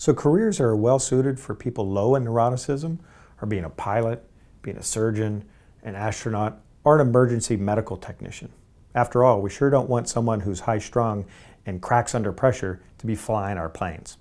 So careers are well suited for people low in neuroticism, or being a pilot, being a surgeon, an astronaut, or an emergency medical technician. After all, we sure don't want someone who's high strung and cracks under pressure to be flying our planes.